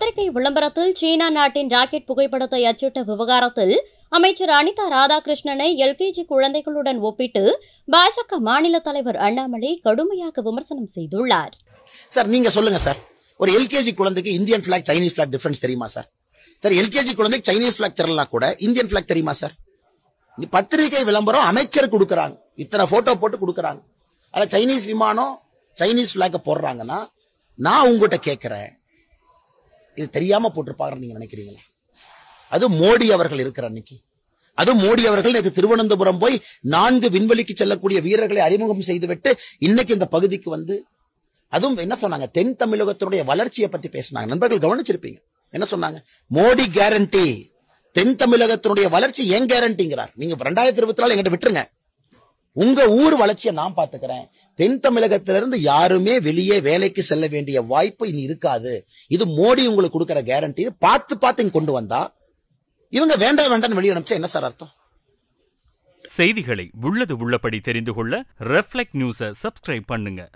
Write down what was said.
பத்திரிகை விளம்பரத்தில் சீனா நாட்டின் ராக்கெட் புகைப்படத்தை அச்சிட்ட விவகாரத்தில் அமைச்சர் அனிதா ராதாகிருஷ்ணனை எல்கேஜி குழந்தைகளுடன் ஒப்பிட்டு பாஜக மாநில தலைவர் அண்ணாமலை கடுமையாக விமர்சனம் செய்துள்ளார் சார் நீங்க சொல்லுங்க சார் ஒரு எல்கேஜி குழந்தைக்கு Indian black Chinese black difference தெரியுமா சார் சார் எல்கேஜி குழந்தைக்கு சைனீஸ் பிளாக் தெரியலாம் கூட இந்தியன் பிளாக் தெரியுமா சார் பத்திரிகை விளம்பரம் அமைச்சர் கொடுக்குறாங்க இத்தனை போட்டோ போட்டு கொடுக்குறாங்க அதை சைனீஸ் விமானம் சைனீஸ் பிளாக போடுறாங்கன்னா நான் உங்ககிட்ட கேட்குறேன் இது தெரியாம போட்டிருப்பாருன்னு நீங்க நினைக்கிறீங்களா அது மோடி அவர்கள் இருக்கிற அன்னைக்கு அது மோடி அவர்கள் நேற்று திருவனந்தபுரம் போய் நான்கு விண்வெளிக்கு செல்லக்கூடிய வீரர்களை அறிமுகம் செய்துவிட்டு இன்னைக்கு இந்த பகுதிக்கு வந்து அதுவும் என்ன சொன்னாங்க தென் தமிழகத்தினுடைய வளர்ச்சியை பத்தி பேசினாங்க நண்பர்கள் கவனிச்சிருப்பீங்க என்ன சொன்னாங்க மோடி கேரண்டி தென் தமிழகத்தினுடைய வளர்ச்சி ஏன் கேரண்டிங்கிறார் நீங்க ரெண்டாயிரத்தி இருபத்தி நாலு எங்கிட்ட விட்டுருங்க உங்க ஊர் வளர்ச்சியை நான் பாத்துக்கிறேன் தென் தமிழகத்திலிருந்து யாருமே வெளியே வேலைக்கு செல்ல வேண்டிய வாய்ப்பு இனி இருக்காது இது மோடி உங்களுக்கு கொடுக்கற கேரண்டி பார்த்து பார்த்து கொண்டு வந்தா இவங்க வேண்டாம் வேண்டாம் வெளியனுப்பிச்சா என்ன சார் அர்த்தம் செய்திகளை உள்ளது உள்ளபடி தெரிந்து கொள்ள ரெஃப்ளெக்ட் நியூஸை சப்ஸ்கிரைப் பண்ணுங்க